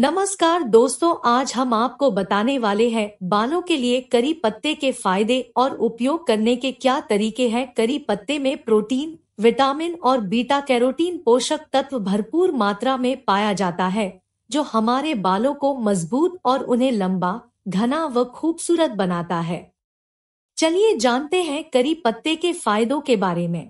नमस्कार दोस्तों आज हम आपको बताने वाले हैं बालों के लिए करी पत्ते के फायदे और उपयोग करने के क्या तरीके हैं करी पत्ते में प्रोटीन विटामिन और बीटा कैरोटीन पोषक तत्व भरपूर मात्रा में पाया जाता है जो हमारे बालों को मजबूत और उन्हें लंबा घना व खूबसूरत बनाता है चलिए जानते हैं करी पत्ते के फायदों के बारे में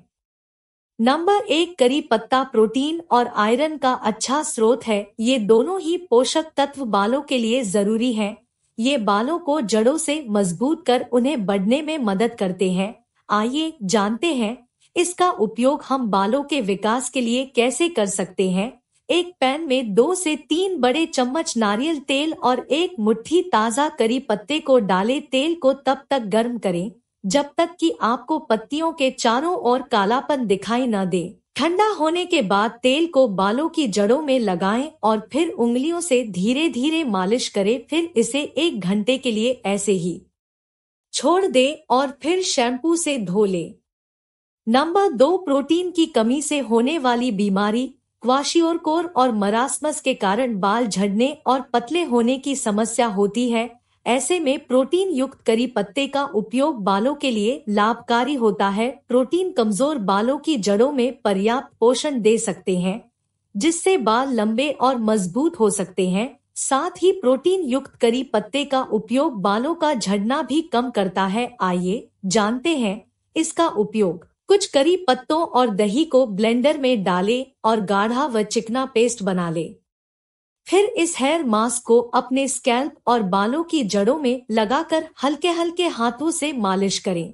नंबर एक करी पत्ता प्रोटीन और आयरन का अच्छा स्रोत है ये दोनों ही पोषक तत्व बालों के लिए जरूरी हैं। ये बालों को जड़ों से मजबूत कर उन्हें बढ़ने में मदद करते हैं आइए जानते हैं इसका उपयोग हम बालों के विकास के लिए कैसे कर सकते हैं एक पैन में दो से तीन बड़े चम्मच नारियल तेल और एक मुट्ठी ताज़ा करी पत्ते को डाले तेल को तब तक गर्म करें जब तक कि आपको पत्तियों के चारों ओर कालापन दिखाई न दे ठंडा होने के बाद तेल को बालों की जड़ों में लगाएं और फिर उंगलियों से धीरे धीरे मालिश करें फिर इसे एक घंटे के लिए ऐसे ही छोड़ दें और फिर शैम्पू से धो ले नंबर दो प्रोटीन की कमी से होने वाली बीमारी क्वाशियोरकोर और मरासमस के कारण बाल झड़ने और पतले होने की समस्या होती है ऐसे में प्रोटीन युक्त करी पत्ते का उपयोग बालों के लिए लाभकारी होता है प्रोटीन कमजोर बालों की जड़ों में पर्याप्त पोषण दे सकते हैं जिससे बाल लंबे और मजबूत हो सकते हैं साथ ही प्रोटीन युक्त करी पत्ते का उपयोग बालों का झड़ना भी कम करता है आइए जानते हैं इसका उपयोग कुछ करी पत्तों और दही को ब्लेंडर में डालें और गाढ़ा व चिकना पेस्ट बना लें फिर इस हेयर मास्क को अपने स्कैल्प और बालों की जड़ों में लगाकर हल्के हल्के हाथों से मालिश करें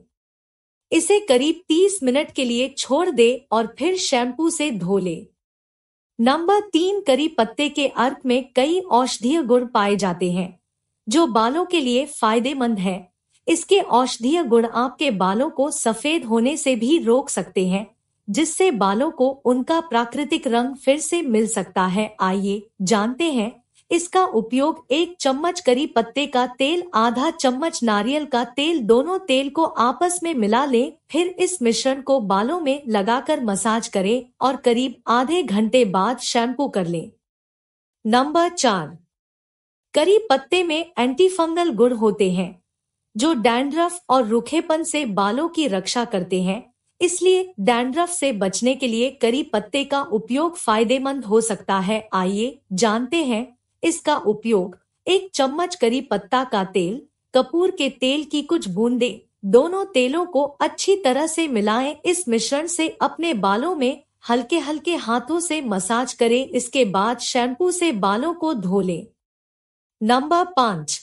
इसे करीब 30 मिनट के लिए छोड़ दे और फिर शैम्पू से धो ले नंबर तीन करी पत्ते के अर्क में कई औषधीय गुण पाए जाते हैं जो बालों के लिए फायदेमंद है इसके औषधीय गुण आपके बालों को सफेद होने से भी रोक सकते हैं जिससे बालों को उनका प्राकृतिक रंग फिर से मिल सकता है आइए जानते हैं इसका उपयोग एक चम्मच करी पत्ते का तेल आधा चम्मच नारियल का तेल दोनों तेल को आपस में मिला लें फिर इस मिश्रण को बालों में लगाकर मसाज करें और करीब आधे घंटे बाद शैम्पू कर लें नंबर चार करी पत्ते में एंटी फंगल गुण होते हैं जो डैंड्रफ और रूखेपन से बालों की रक्षा करते हैं इसलिए डैंड्रफ से बचने के लिए करी पत्ते का उपयोग फायदेमंद हो सकता है आइए जानते हैं इसका उपयोग एक चम्मच करी पत्ता का तेल कपूर के तेल की कुछ बूंदे दोनों तेलों को अच्छी तरह से मिलाएं इस मिश्रण से अपने बालों में हल्के हल्के हाथों से मसाज करें इसके बाद शैम्पू से बालों को धो लें नंबर पाँच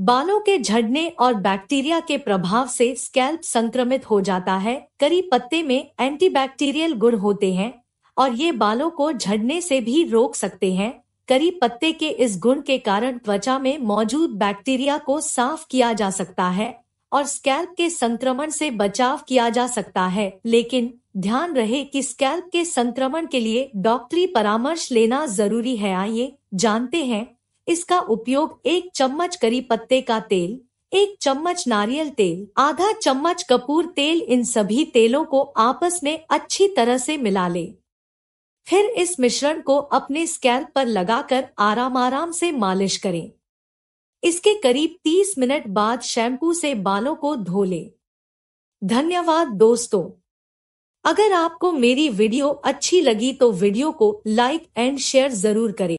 बालों के झड़ने और बैक्टीरिया के प्रभाव से स्कैल्प संक्रमित हो जाता है करी पत्ते में एंटीबैक्टीरियल गुण होते हैं और ये बालों को झड़ने से भी रोक सकते हैं करी पत्ते के इस गुण के कारण त्वचा में मौजूद बैक्टीरिया को साफ किया जा सकता है और स्कैल्प के संक्रमण से बचाव किया जा सकता है लेकिन ध्यान रहे कि स्कैल्प के संक्रमण के लिए डॉक्टरी परामर्श लेना जरूरी है आइए जानते हैं इसका उपयोग एक चम्मच करी पत्ते का तेल एक चम्मच नारियल तेल आधा चम्मच कपूर तेल इन सभी तेलों को आपस में अच्छी तरह से मिला ले फिर इस मिश्रण को अपने स्कैल्प पर लगाकर आराम आराम से मालिश करें इसके करीब 30 मिनट बाद शैम्पू से बालों को धो ले धन्यवाद दोस्तों अगर आपको मेरी वीडियो अच्छी लगी तो वीडियो को लाइक एंड शेयर जरूर करें